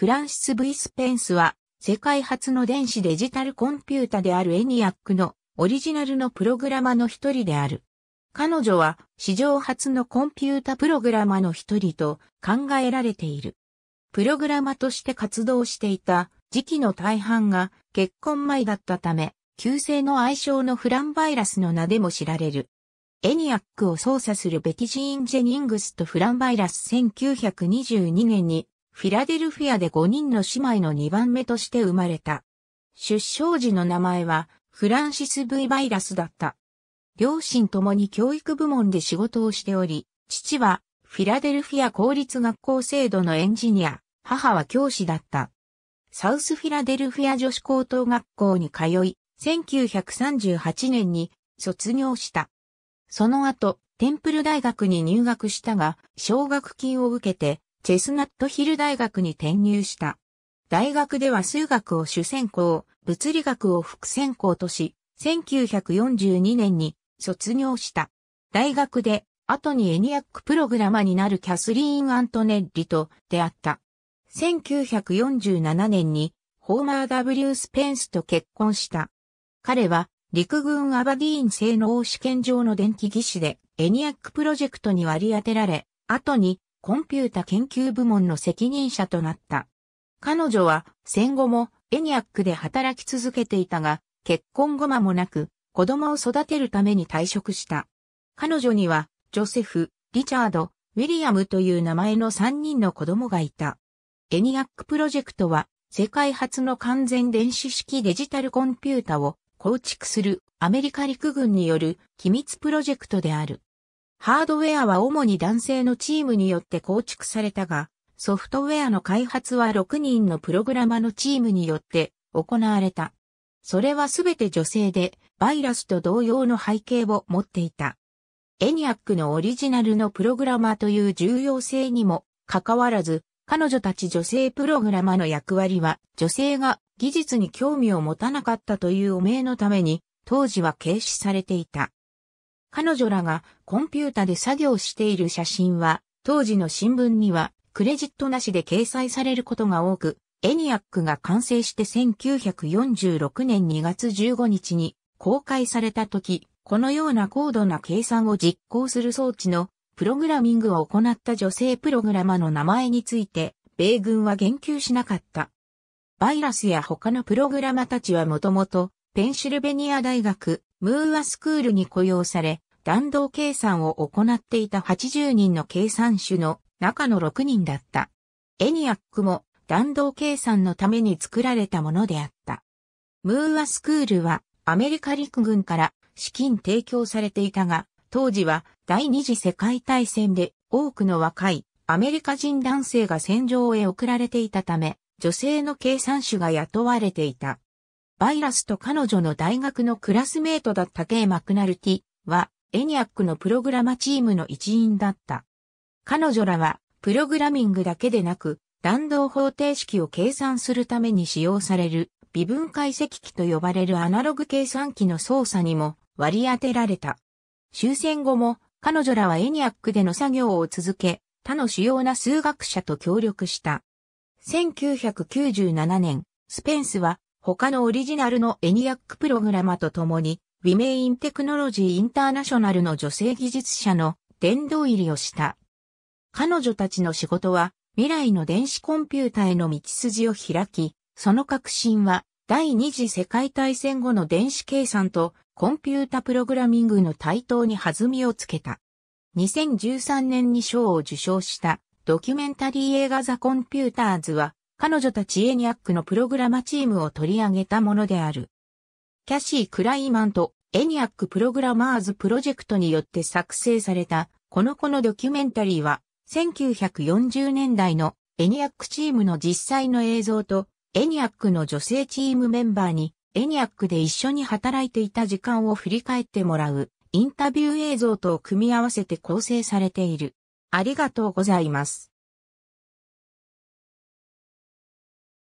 フランシス・ V・ スペンスは、世界初の電子デジタルコンピュータであるエニアックのオリジナルのプログラマの一人である。彼女は史上初のコンピュータプログラマの一人と考えられている。プログラマとして活動していた時期の大半が結婚前だったため、旧姓の愛称のフランバイラスの名でも知られる。エニアックを操作するベティジーン・ジェニングスとフランバイラス1922年にフィラデルフィアで5人の姉妹の2番目として生まれた。出生時の名前はフランシス・ブイ・バイラスだった。両親ともに教育部門で仕事をしており、父はフィラデルフィア公立学校制度のエンジニア、母は教師だった。サウスフィラデルフィア女子高等学校に通い、1938年に卒業した。その後、テンプル大学に入学したが、奨学金を受けて、チェスナットヒル大学に転入した。大学では数学を主専攻、物理学を副専攻とし、1942年に卒業した。大学で、後にエニアックプログラマになるキャスリーン・アントネッリと出会った。1947年に、ホーマー・ W・ スペンスと結婚した。彼は、陸軍アバディーン製の試験場の電気技師で、エニアックプロジェクトに割り当てられ、後にコンピュータ研究部門の責任者となった。彼女は戦後もエニアックで働き続けていたが、結婚後間もなく子供を育てるために退職した。彼女にはジョセフ、リチャード、ウィリアムという名前の3人の子供がいた。エニアックプロジェクトは世界初の完全電子式デジタルコンピュータを構築するアメリカ陸軍による機密プロジェクトである。ハードウェアは主に男性のチームによって構築されたが、ソフトウェアの開発は6人のプログラマのチームによって行われた。それはすべて女性で、バイラスと同様の背景を持っていた。エニアックのオリジナルのプログラマーという重要性にもかかわらず、彼女たち女性プログラマの役割は、女性が技術に興味を持たなかったという汚名のために、当時は軽視されていた。彼女らがコンピュータで作業している写真は、当時の新聞にはクレジットなしで掲載されることが多く、エニアックが完成して1946年2月15日に公開された時、このような高度な計算を実行する装置のプログラミングを行った女性プログラマの名前について、米軍は言及しなかった。バイラスや他のプログラマたちはもともと、ペンシルベニア大学、ムーアスクールに雇用され、弾道計算を行っていた80人の計算手の中の6人だった。エニアックも弾道計算のために作られたものであった。ムーアスクールはアメリカ陸軍から資金提供されていたが、当時は第二次世界大戦で多くの若いアメリカ人男性が戦場へ送られていたため、女性の計算手が雇われていた。バイラスと彼女の大学のクラスメートだった K・ マクナルティは、エニアックのプログラマチームの一員だった。彼女らは、プログラミングだけでなく、弾道方程式を計算するために使用される、微分解析機と呼ばれるアナログ計算機の操作にも割り当てられた。終戦後も、彼女らはエニアックでの作業を続け、他の主要な数学者と協力した。1997年、スペンスは他のオリジナルのエニアックプログラマと共に、ウィメインテクノロジーインターナショナルの女性技術者の殿堂入りをした。彼女たちの仕事は、未来の電子コンピュータへの道筋を開き、その革新は、第二次世界大戦後の電子計算とコンピュータプログラミングの対等に弾みをつけた。2013年に賞を受賞したドキュメンタリー映画ザ・コンピューターズは彼女たちエニアックのプログラマチームを取り上げたものである。キャシー・クライマンとエニアックプログラマーズプロジェクトによって作成されたこの子のドキュメンタリーは1940年代のエニアックチームの実際の映像とエニアックの女性チームメンバーにエニアックで一緒に働いていた時間を振り返ってもらうインタビュー映像と組み合わせて構成されている。ありがとうございます。